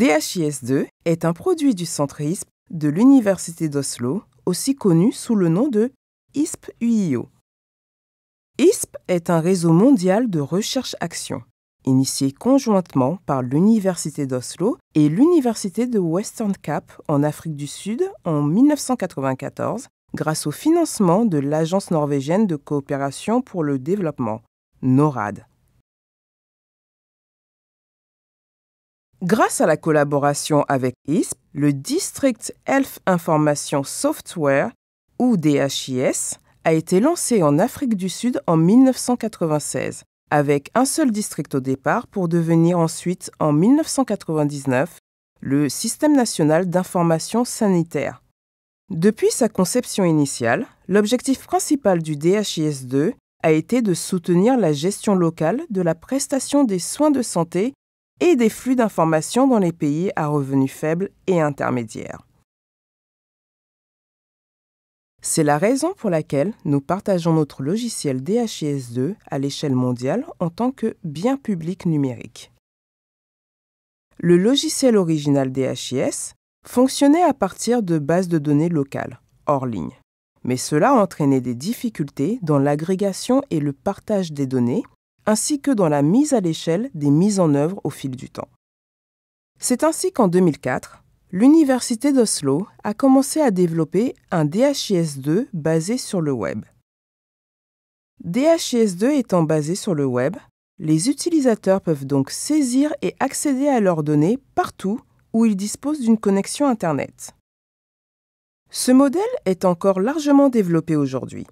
DHIS2 est un produit du centre-ISP de l'Université d'Oslo, aussi connu sous le nom de ISP-UIO. ISP est un réseau mondial de recherche-action, initié conjointement par l'Université d'Oslo et l'Université de Western Cape en Afrique du Sud en 1994 grâce au financement de l'Agence norvégienne de coopération pour le développement, NORAD. Grâce à la collaboration avec ISP, le District Health Information Software, ou DHIS, a été lancé en Afrique du Sud en 1996, avec un seul district au départ pour devenir ensuite, en 1999, le Système national d'information sanitaire. Depuis sa conception initiale, l'objectif principal du DHIS 2 a été de soutenir la gestion locale de la prestation des soins de santé et des flux d'informations dans les pays à revenus faibles et intermédiaires. C'est la raison pour laquelle nous partageons notre logiciel DHIS2 à l'échelle mondiale en tant que bien public numérique. Le logiciel original DHIS fonctionnait à partir de bases de données locales, hors ligne. Mais cela entraînait des difficultés dans l'agrégation et le partage des données ainsi que dans la mise à l'échelle des mises en œuvre au fil du temps. C'est ainsi qu'en 2004, l'Université d'Oslo a commencé à développer un DHIS2 basé sur le web. DHIS2 étant basé sur le web, les utilisateurs peuvent donc saisir et accéder à leurs données partout où ils disposent d'une connexion Internet. Ce modèle est encore largement développé aujourd'hui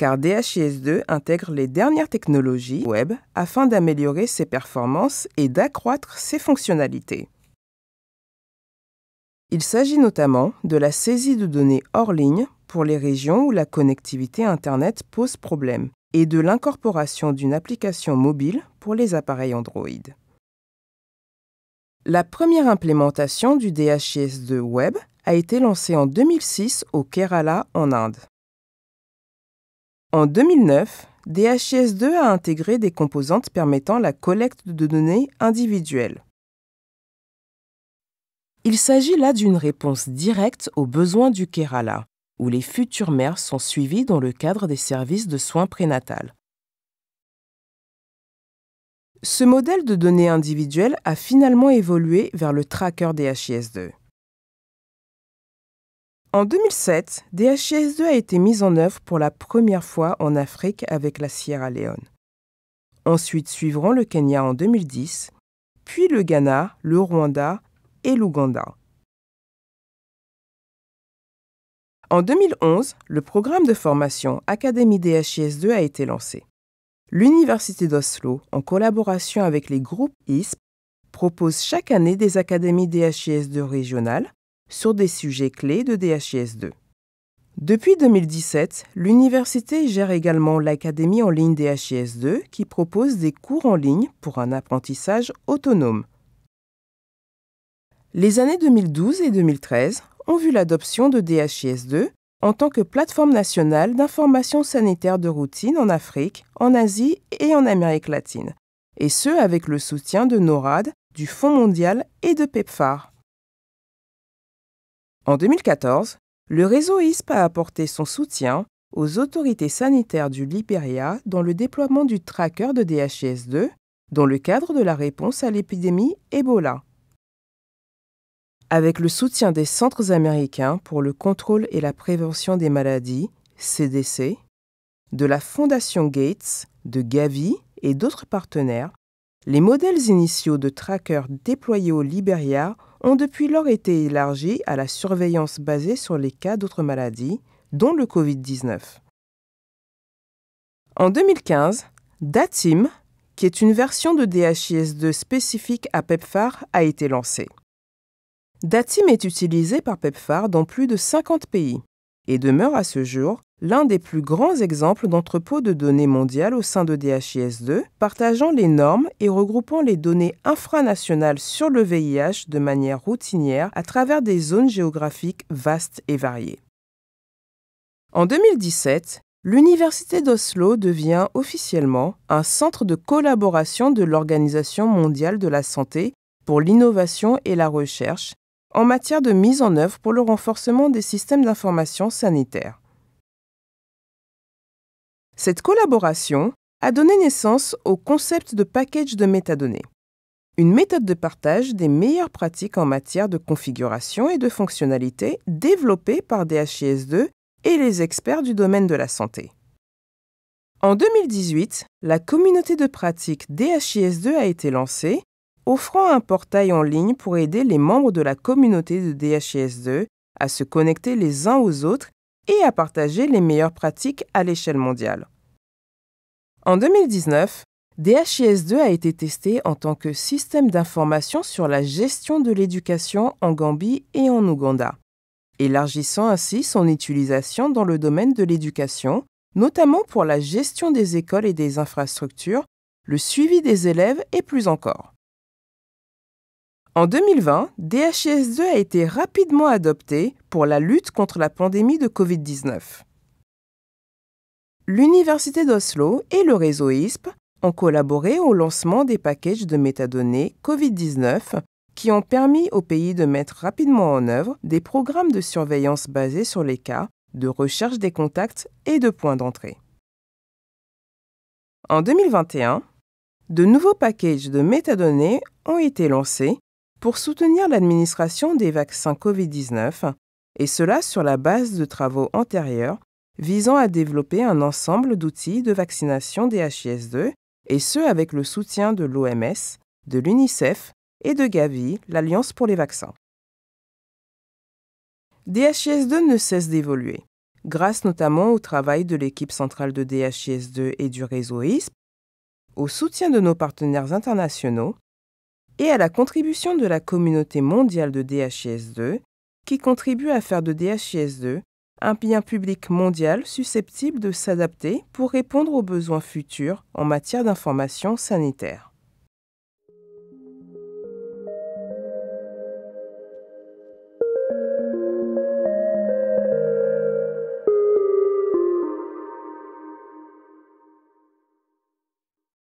car DHIS2 intègre les dernières technologies web afin d'améliorer ses performances et d'accroître ses fonctionnalités. Il s'agit notamment de la saisie de données hors ligne pour les régions où la connectivité Internet pose problème et de l'incorporation d'une application mobile pour les appareils Android. La première implémentation du dhs 2 Web a été lancée en 2006 au Kerala en Inde. En 2009, DHIS2 a intégré des composantes permettant la collecte de données individuelles. Il s'agit là d'une réponse directe aux besoins du Kerala, où les futures mères sont suivies dans le cadre des services de soins prénatales. Ce modèle de données individuelles a finalement évolué vers le tracker DHIS2. En 2007, DHIS2 a été mise en œuvre pour la première fois en Afrique avec la Sierra Leone. Ensuite suivront le Kenya en 2010, puis le Ghana, le Rwanda et l'Ouganda. En 2011, le programme de formation Académie dhs 2 a été lancé. L'Université d'Oslo, en collaboration avec les groupes ISP, propose chaque année des académies DHIS2 régionales sur des sujets clés de DHIS2. Depuis 2017, l'université gère également l'Académie en ligne DHIS2 qui propose des cours en ligne pour un apprentissage autonome. Les années 2012 et 2013 ont vu l'adoption de DHIS2 en tant que plateforme nationale d'information sanitaire de routine en Afrique, en Asie et en Amérique latine, et ce avec le soutien de NORAD, du Fonds mondial et de PEPFAR. En 2014, le réseau ISP a apporté son soutien aux autorités sanitaires du Liberia dans le déploiement du tracker de dhs 2 dans le cadre de la réponse à l'épidémie Ebola. Avec le soutien des Centres américains pour le contrôle et la prévention des maladies, CDC, de la Fondation Gates, de Gavi et d'autres partenaires, les modèles initiaux de trackers déployés au Liberia ont depuis lors été élargis à la surveillance basée sur les cas d'autres maladies, dont le Covid-19. En 2015, DATIM, qui est une version de DHIS2 spécifique à PEPFAR, a été lancée. DATIM est utilisé par PEPFAR dans plus de 50 pays et demeure à ce jour l'un des plus grands exemples d'entrepôts de données mondiales au sein de DHIS2, partageant les normes et regroupant les données infranationales sur le VIH de manière routinière à travers des zones géographiques vastes et variées. En 2017, l'Université d'Oslo devient officiellement un centre de collaboration de l'Organisation mondiale de la santé pour l'innovation et la recherche en matière de mise en œuvre pour le renforcement des systèmes d'information sanitaire. Cette collaboration a donné naissance au concept de package de métadonnées, une méthode de partage des meilleures pratiques en matière de configuration et de fonctionnalité développée par DHIS2 et les experts du domaine de la santé. En 2018, la communauté de pratique DHIS2 a été lancée offrant un portail en ligne pour aider les membres de la communauté de DHIS2 à se connecter les uns aux autres et à partager les meilleures pratiques à l'échelle mondiale. En 2019, DHIS2 a été testé en tant que système d'information sur la gestion de l'éducation en Gambie et en Ouganda, élargissant ainsi son utilisation dans le domaine de l'éducation, notamment pour la gestion des écoles et des infrastructures, le suivi des élèves et plus encore. En 2020, dhs 2 a été rapidement adopté pour la lutte contre la pandémie de Covid-19. L'Université d'Oslo et le réseau ISP ont collaboré au lancement des packages de métadonnées Covid-19 qui ont permis au pays de mettre rapidement en œuvre des programmes de surveillance basés sur les cas, de recherche des contacts et de points d'entrée. En 2021, de nouveaux packages de métadonnées ont été lancés pour soutenir l'administration des vaccins Covid-19, et cela sur la base de travaux antérieurs visant à développer un ensemble d'outils de vaccination dhs 2 et ce avec le soutien de l'OMS, de l'UNICEF et de Gavi, l'Alliance pour les vaccins. DHIS2 ne cesse d'évoluer, grâce notamment au travail de l'équipe centrale de DHIS2 et du réseau ISP, au soutien de nos partenaires internationaux et à la contribution de la communauté mondiale de DHIS2, qui contribue à faire de DHIS2 un bien public mondial susceptible de s'adapter pour répondre aux besoins futurs en matière d'information sanitaire.